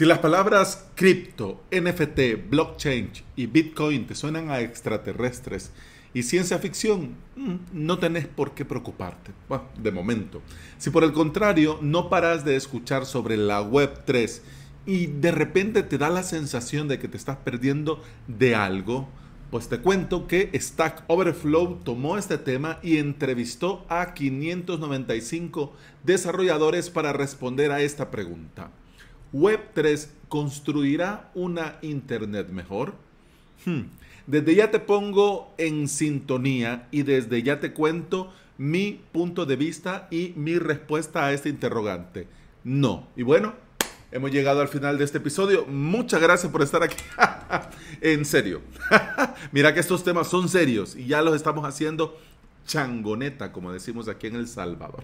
Si las palabras cripto, NFT, blockchain y Bitcoin te suenan a extraterrestres y ciencia ficción, mm, no tenés por qué preocuparte, de momento. Si por el contrario no paras de escuchar sobre la Web 3 y de repente te da la sensación de que te estás perdiendo de algo, pues te cuento que Stack Overflow tomó este tema y entrevistó a 595 desarrolladores para responder a esta pregunta. Web3 construirá una Internet mejor. Hmm. Desde ya te pongo en sintonía y desde ya te cuento mi punto de vista y mi respuesta a este interrogante. No. Y bueno, hemos llegado al final de este episodio. Muchas gracias por estar aquí. en serio. Mira que estos temas son serios y ya los estamos haciendo changoneta, como decimos aquí en El Salvador.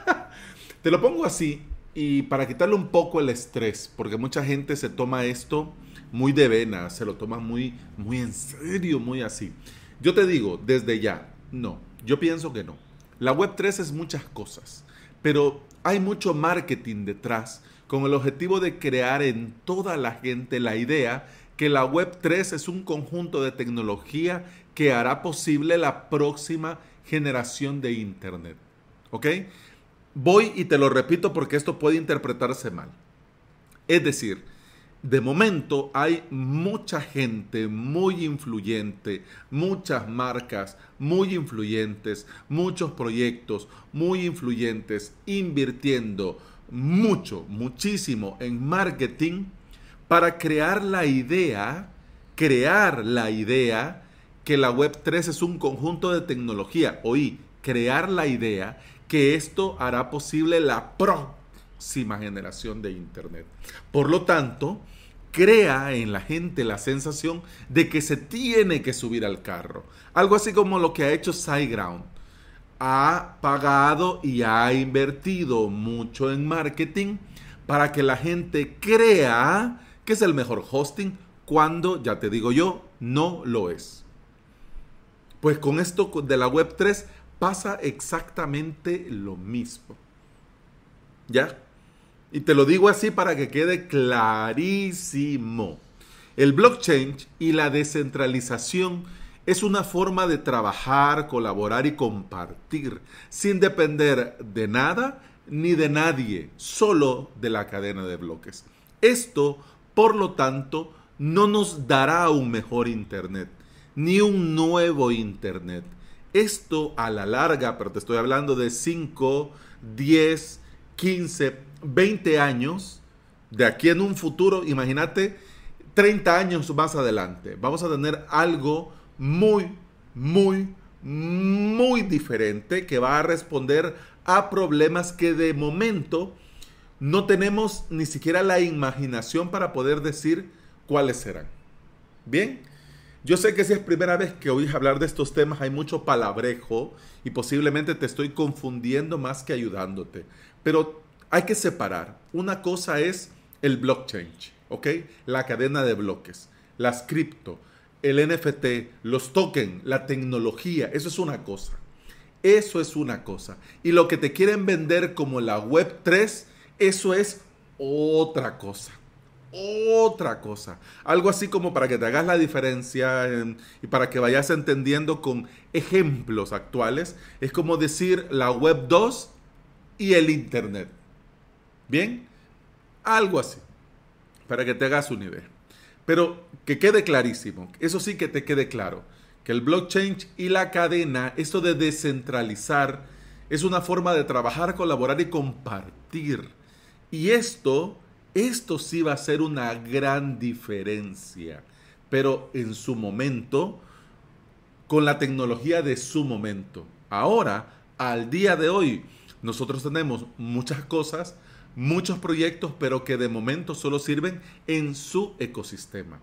te lo pongo así y para quitarle un poco el estrés, porque mucha gente se toma esto muy de vena, se lo toma muy, muy en serio, muy así. Yo te digo, desde ya, no, yo pienso que no. La Web3 es muchas cosas, pero hay mucho marketing detrás con el objetivo de crear en toda la gente la idea que la Web3 es un conjunto de tecnología que hará posible la próxima generación de Internet. ¿Ok? Voy y te lo repito porque esto puede interpretarse mal. Es decir, de momento hay mucha gente muy influyente, muchas marcas muy influyentes, muchos proyectos muy influyentes invirtiendo mucho, muchísimo en marketing para crear la idea, crear la idea que la Web3 es un conjunto de tecnología. Oí, crear la idea que esto hará posible la próxima generación de Internet. Por lo tanto, crea en la gente la sensación de que se tiene que subir al carro. Algo así como lo que ha hecho SiteGround. Ha pagado y ha invertido mucho en marketing para que la gente crea que es el mejor hosting cuando, ya te digo yo, no lo es. Pues con esto de la Web 3 pasa exactamente lo mismo. ¿Ya? Y te lo digo así para que quede clarísimo. El blockchain y la descentralización es una forma de trabajar, colaborar y compartir, sin depender de nada ni de nadie, solo de la cadena de bloques. Esto, por lo tanto, no nos dará un mejor Internet, ni un nuevo Internet, esto a la larga, pero te estoy hablando de 5, 10, 15, 20 años, de aquí en un futuro, imagínate, 30 años más adelante, vamos a tener algo muy, muy, muy diferente que va a responder a problemas que de momento no tenemos ni siquiera la imaginación para poder decir cuáles serán. Bien, yo sé que si es primera vez que oís hablar de estos temas, hay mucho palabrejo y posiblemente te estoy confundiendo más que ayudándote. Pero hay que separar. Una cosa es el blockchain, ¿ok? La cadena de bloques, las cripto, el NFT, los tokens, la tecnología. Eso es una cosa. Eso es una cosa. Y lo que te quieren vender como la Web 3, eso es otra cosa otra cosa. Algo así como para que te hagas la diferencia em, y para que vayas entendiendo con ejemplos actuales. Es como decir la web 2 y el Internet. ¿Bien? Algo así. Para que te hagas un nivel, Pero que quede clarísimo. Eso sí que te quede claro. Que el blockchain y la cadena, esto de descentralizar, es una forma de trabajar, colaborar y compartir. Y esto esto sí va a ser una gran diferencia, pero en su momento, con la tecnología de su momento. Ahora, al día de hoy, nosotros tenemos muchas cosas, muchos proyectos, pero que de momento solo sirven en su ecosistema.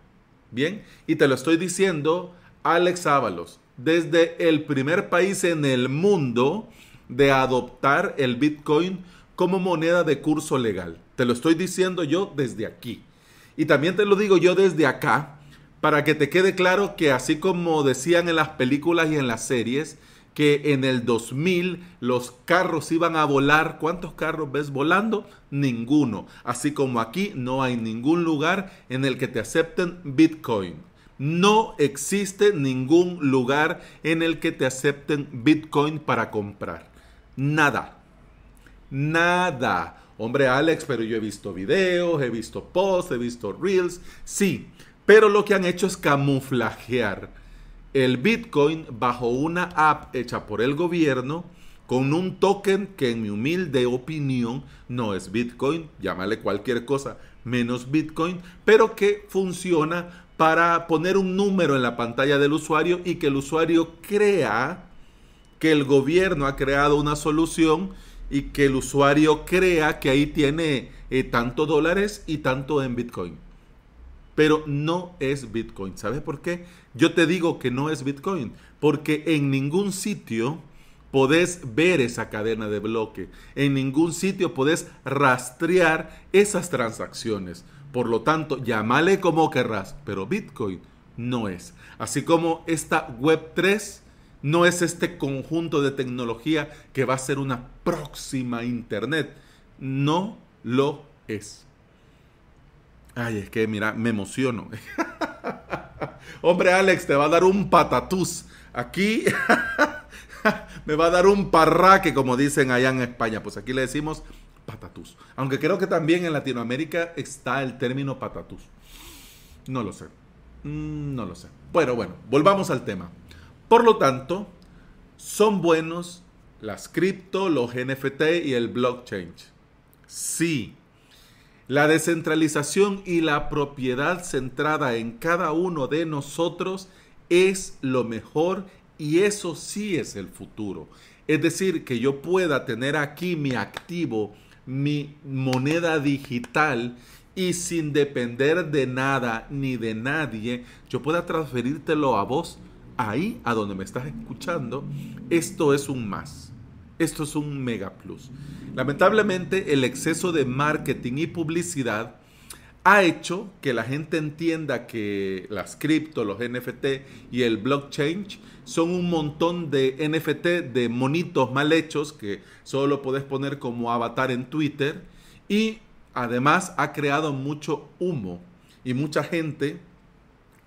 Bien, y te lo estoy diciendo, Alex Ábalos, desde el primer país en el mundo de adoptar el Bitcoin como moneda de curso legal. Te lo estoy diciendo yo desde aquí. Y también te lo digo yo desde acá, para que te quede claro que así como decían en las películas y en las series, que en el 2000 los carros iban a volar. ¿Cuántos carros ves volando? Ninguno. Así como aquí no hay ningún lugar en el que te acepten Bitcoin. No existe ningún lugar en el que te acepten Bitcoin para comprar. Nada. Nada. Hombre, Alex, pero yo he visto videos, he visto posts, he visto reels. Sí, pero lo que han hecho es camuflajear el Bitcoin bajo una app hecha por el gobierno con un token que en mi humilde opinión no es Bitcoin, llámale cualquier cosa menos Bitcoin, pero que funciona para poner un número en la pantalla del usuario y que el usuario crea que el gobierno ha creado una solución y que el usuario crea que ahí tiene eh, tanto dólares y tanto en Bitcoin. Pero no es Bitcoin. ¿Sabes por qué? Yo te digo que no es Bitcoin. Porque en ningún sitio podés ver esa cadena de bloque. En ningún sitio podés rastrear esas transacciones. Por lo tanto, llámale como querrás, pero Bitcoin no es. Así como esta Web 3 no es este conjunto de tecnología que va a ser una próxima Internet. No lo es. Ay, es que mira, me emociono. Hombre, Alex, te va a dar un patatús. Aquí me va a dar un parraque, como dicen allá en España. Pues aquí le decimos patatús. Aunque creo que también en Latinoamérica está el término patatús. No lo sé. Mm, no lo sé. Bueno, bueno, volvamos al tema. Por lo tanto, son buenos las cripto, los NFT y el blockchain. Sí, la descentralización y la propiedad centrada en cada uno de nosotros es lo mejor y eso sí es el futuro. Es decir, que yo pueda tener aquí mi activo, mi moneda digital y sin depender de nada ni de nadie, yo pueda transferírtelo a vos ahí a donde me estás escuchando, esto es un más. Esto es un mega plus. Lamentablemente el exceso de marketing y publicidad ha hecho que la gente entienda que las cripto, los NFT y el blockchain son un montón de NFT de monitos mal hechos que solo puedes poner como avatar en Twitter y además ha creado mucho humo y mucha gente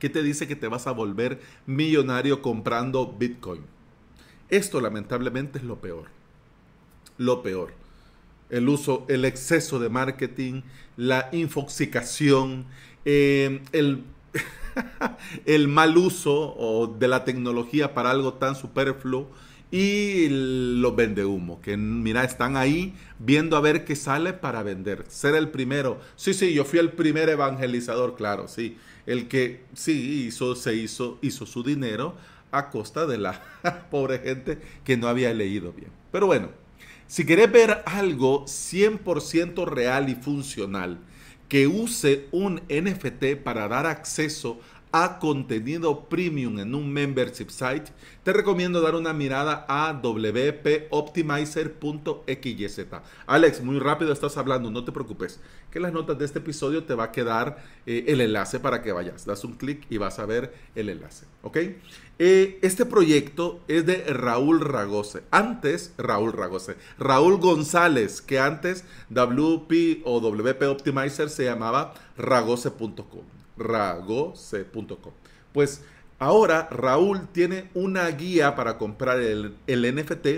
¿Qué te dice que te vas a volver millonario comprando Bitcoin? Esto lamentablemente es lo peor. Lo peor. El uso, el exceso de marketing, la infoxicación, eh, el, mal uso de la tecnología para algo tan superfluo y los vende humo, que mira, están ahí viendo a ver qué sale para vender, ser el primero. Sí, sí, yo fui el primer evangelizador, claro, sí el que sí hizo, se hizo, hizo su dinero a costa de la pobre gente que no había leído bien. Pero bueno, si querés ver algo 100% real y funcional, que use un NFT para dar acceso a contenido premium en un membership site, te recomiendo dar una mirada a wpoptimizer.xyz. Alex, muy rápido estás hablando, no te preocupes, que las notas de este episodio te va a quedar eh, el enlace para que vayas. Das un clic y vas a ver el enlace, ¿ok? Eh, este proyecto es de Raúl Ragose. Antes, Raúl Ragose. Raúl González, que antes WP o WP se llamaba ragose.com ragose.com. Pues ahora Raúl tiene una guía para comprar el, el NFT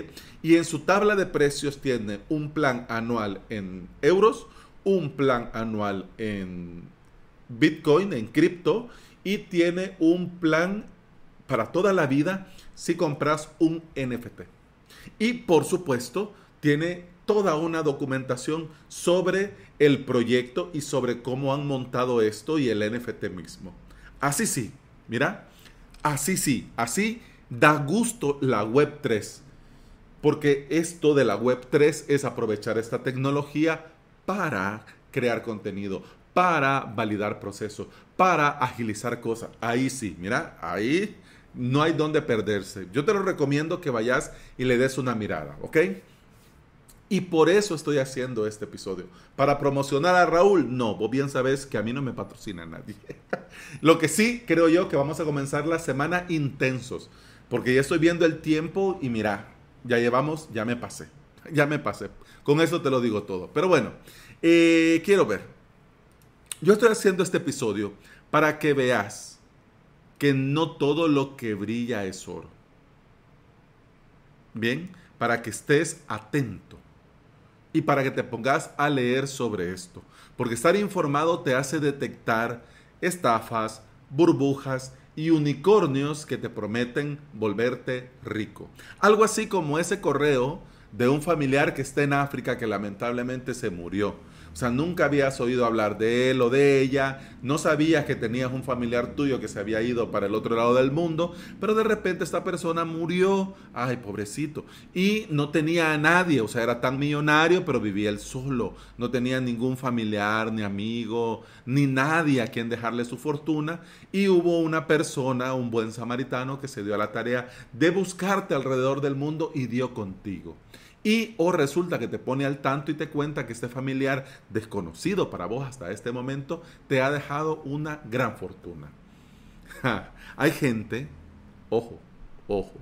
y en su tabla de precios tiene un plan anual en euros, un plan anual en Bitcoin, en cripto, y tiene un plan para toda la vida si compras un NFT. Y por supuesto, tiene toda una documentación sobre el proyecto y sobre cómo han montado esto y el NFT mismo. Así sí, mira, así sí, así da gusto la Web 3, porque esto de la Web 3 es aprovechar esta tecnología para crear contenido, para validar procesos, para agilizar cosas. Ahí sí, mira, ahí no hay dónde perderse. Yo te lo recomiendo que vayas y le des una mirada, ¿ok? Y por eso estoy haciendo este episodio. Para promocionar a Raúl, no, vos bien sabes que a mí no me patrocina nadie. Lo que sí creo yo que vamos a comenzar la semana intensos, porque ya estoy viendo el tiempo y mira, ya llevamos, ya me pasé, ya me pasé. Con eso te lo digo todo. Pero bueno, eh, quiero ver. Yo estoy haciendo este episodio para que veas que no todo lo que brilla es oro. Bien, para que estés atento y para que te pongas a leer sobre esto. Porque estar informado te hace detectar estafas, burbujas y unicornios que te prometen volverte rico. Algo así como ese correo de un familiar que está en África que lamentablemente se murió o sea, nunca habías oído hablar de él o de ella, no sabías que tenías un familiar tuyo que se había ido para el otro lado del mundo, pero de repente esta persona murió, ay, pobrecito, y no tenía a nadie, o sea, era tan millonario, pero vivía él solo, no tenía ningún familiar, ni amigo, ni nadie a quien dejarle su fortuna, y hubo una persona, un buen samaritano, que se dio a la tarea de buscarte alrededor del mundo y dio contigo. Y o resulta que te pone al tanto y te cuenta que este familiar desconocido para vos hasta este momento te ha dejado una gran fortuna. hay gente, ojo, ojo,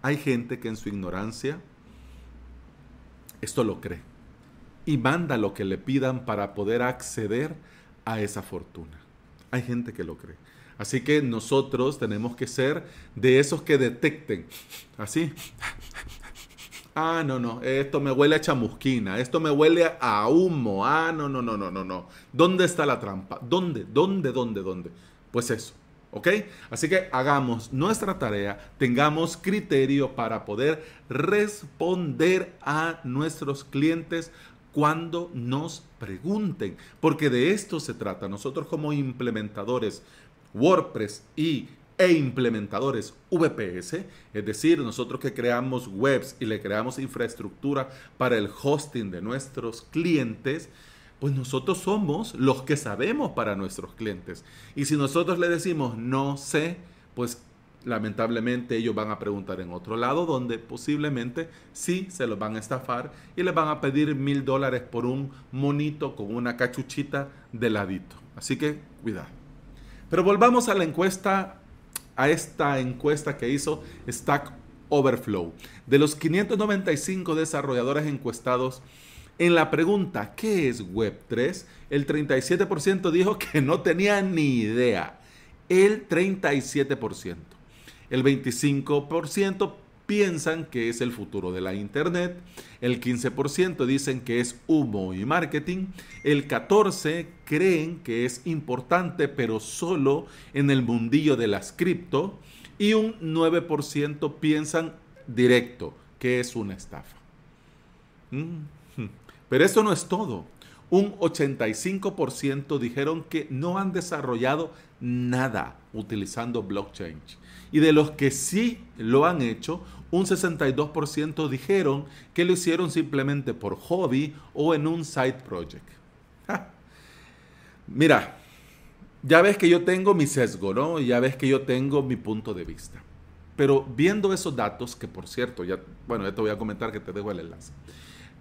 hay gente que en su ignorancia esto lo cree y manda lo que le pidan para poder acceder a esa fortuna. Hay gente que lo cree. Así que nosotros tenemos que ser de esos que detecten, así, Ah, no, no, esto me huele a chamusquina, esto me huele a humo. Ah, no, no, no, no, no, no. ¿Dónde está la trampa? ¿Dónde? ¿Dónde? ¿Dónde? ¿Dónde? Pues eso. ¿Ok? Así que hagamos nuestra tarea, tengamos criterio para poder responder a nuestros clientes cuando nos pregunten, porque de esto se trata. Nosotros como implementadores WordPress y e implementadores VPS, es decir, nosotros que creamos webs y le creamos infraestructura para el hosting de nuestros clientes, pues nosotros somos los que sabemos para nuestros clientes. Y si nosotros le decimos no sé, pues lamentablemente ellos van a preguntar en otro lado donde posiblemente sí se los van a estafar y les van a pedir mil dólares por un monito con una cachuchita de ladito. Así que cuidado. Pero volvamos a la encuesta a esta encuesta que hizo Stack Overflow. De los 595 desarrolladores encuestados, en la pregunta ¿qué es Web3? El 37% dijo que no tenía ni idea. El 37%. El 25% piensan que es el futuro de la Internet, el 15% dicen que es humo y marketing, el 14% creen que es importante pero solo en el mundillo de las cripto y un 9% piensan directo que es una estafa. Mm, hmm. Pero eso no es todo un 85% dijeron que no han desarrollado nada utilizando blockchain. Y de los que sí lo han hecho, un 62% dijeron que lo hicieron simplemente por hobby o en un side project. Mira, ya ves que yo tengo mi sesgo, ¿no? Ya ves que yo tengo mi punto de vista. Pero viendo esos datos, que por cierto, ya, bueno, ya te voy a comentar que te dejo el enlace.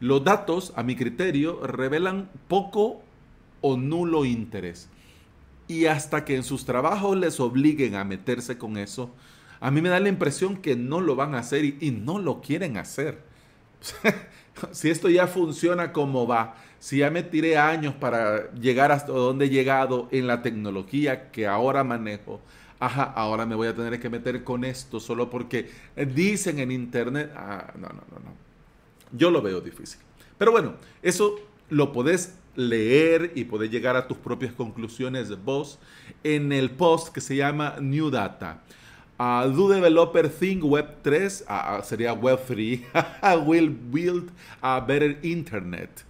Los datos, a mi criterio, revelan poco o nulo interés. Y hasta que en sus trabajos les obliguen a meterse con eso, a mí me da la impresión que no lo van a hacer y, no lo quieren hacer. si esto ya funciona como va, si ya me tiré años para llegar hasta donde he llegado en la tecnología que ahora manejo, ahora me voy a tener que meter con esto solo porque dicen en internet, ah, no, no, no, no. Yo lo veo difícil. Pero bueno, eso lo podés leer y podés llegar a tus propias conclusiones vos en el post que se llama New Data. do developer think Web 3 sería Web 3 will build a better internet?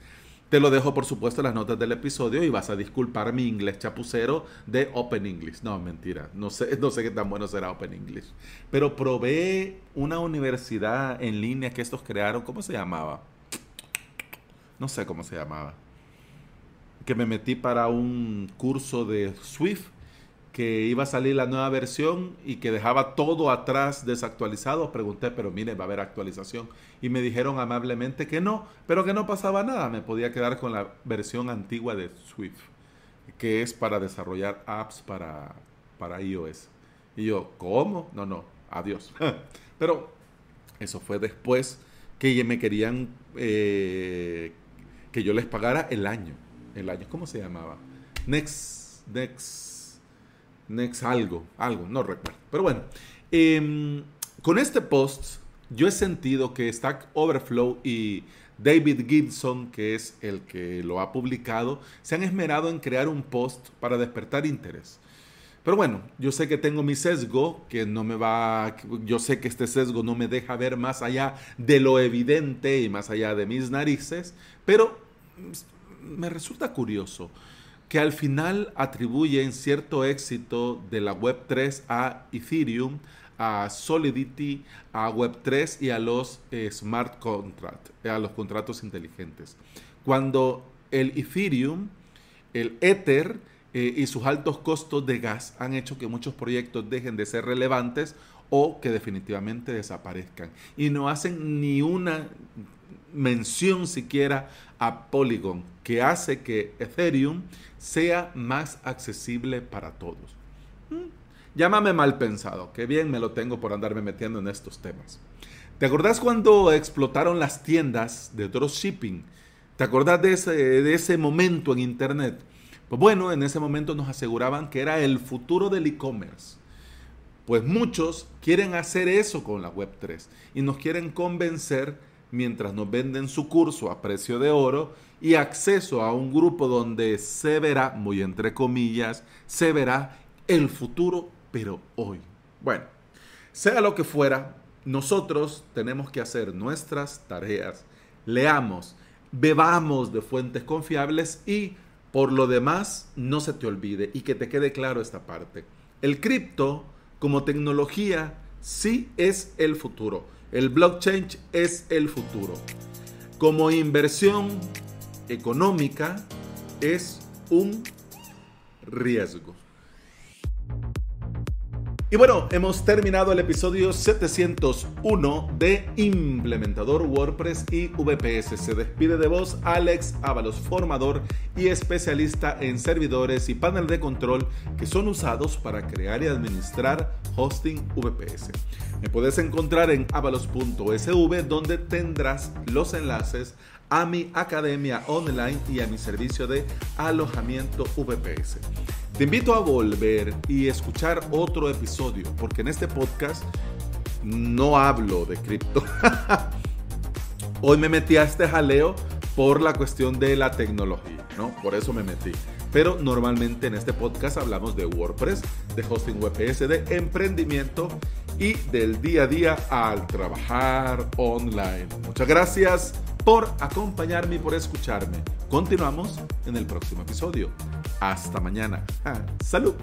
Te lo dejo, por supuesto, en las notas del episodio y vas a disculpar mi inglés chapucero de Open English. No, mentira. No sé, no sé qué tan bueno será Open English. Pero probé una universidad en línea que estos crearon. ¿Cómo se llamaba? No sé cómo se llamaba. Que me metí para un curso de Swift que iba a salir la nueva versión y que dejaba todo atrás desactualizado. Pregunté, pero mire, va a haber actualización. Y me dijeron amablemente que no, pero que no pasaba nada. Me podía quedar con la versión antigua de Swift, que es para desarrollar apps para, para iOS. Y yo, ¿cómo? No, no, adiós. pero eso fue después que me querían eh, que yo les pagara el año. El año, ¿cómo se llamaba? Next, next Next algo, algo, no recuerdo. Pero bueno, em, con este post yo he sentido que Stack Overflow y David Gibson, que es el que lo ha publicado, se han esmerado en crear un post para despertar interés. Pero bueno, yo sé que tengo mi sesgo, que no me va, yo sé que este sesgo no me deja ver más allá de lo evidente y más allá de mis narices, pero mm, me resulta curioso que al final atribuyen cierto éxito de la Web3 a Ethereum, a Solidity, a Web3 y a los eh, smart contracts, eh, a los contratos inteligentes. Cuando el Ethereum, el Ether eh, y sus altos costos de gas han hecho que muchos proyectos dejen de ser relevantes o que definitivamente desaparezcan. Y no hacen ni una mención siquiera a Polygon, que hace que Ethereum sea más accesible para todos. Mm, llámame mal pensado, que bien me lo tengo por andarme metiendo en estos temas. ¿Te acordás cuando explotaron las tiendas de dropshipping? ¿Te acordás de ese, de ese momento en Internet? Pues bueno, en ese momento nos aseguraban que era el futuro del e-commerce. Pues muchos quieren hacer eso con la Web3 y nos quieren convencer mientras nos venden su curso a precio de oro y acceso a un grupo donde se verá, muy entre comillas, se verá el futuro, pero hoy. Bueno, sea lo que fuera, nosotros tenemos que hacer nuestras tareas. Leamos, bebamos de fuentes confiables y, por lo demás, no se te olvide y que te quede claro esta parte. El cripto, como tecnología, sí es el futuro el blockchain es el futuro. Como inversión económica es un riesgo. Y bueno, hemos terminado el episodio 701 de Implementador WordPress y VPS. Se despide de vos Alex Ábalos, formador y especialista en servidores y panel de control que son usados para crear y administrar hosting VPS. Me puedes encontrar en avalos.sv donde tendrás los enlaces a mi academia online y a mi servicio de alojamiento VPS. Te invito a volver y escuchar otro episodio, porque en este podcast no hablo de cripto. Hoy me metí a este jaleo por la cuestión de la tecnología, ¿no? Por eso me metí. Pero normalmente en este podcast hablamos de WordPress, de hosting VPS, de emprendimiento y del día a día al trabajar online. Muchas gracias por acompañarme y por escucharme. Continuamos en el próximo episodio. Hasta mañana. Salud.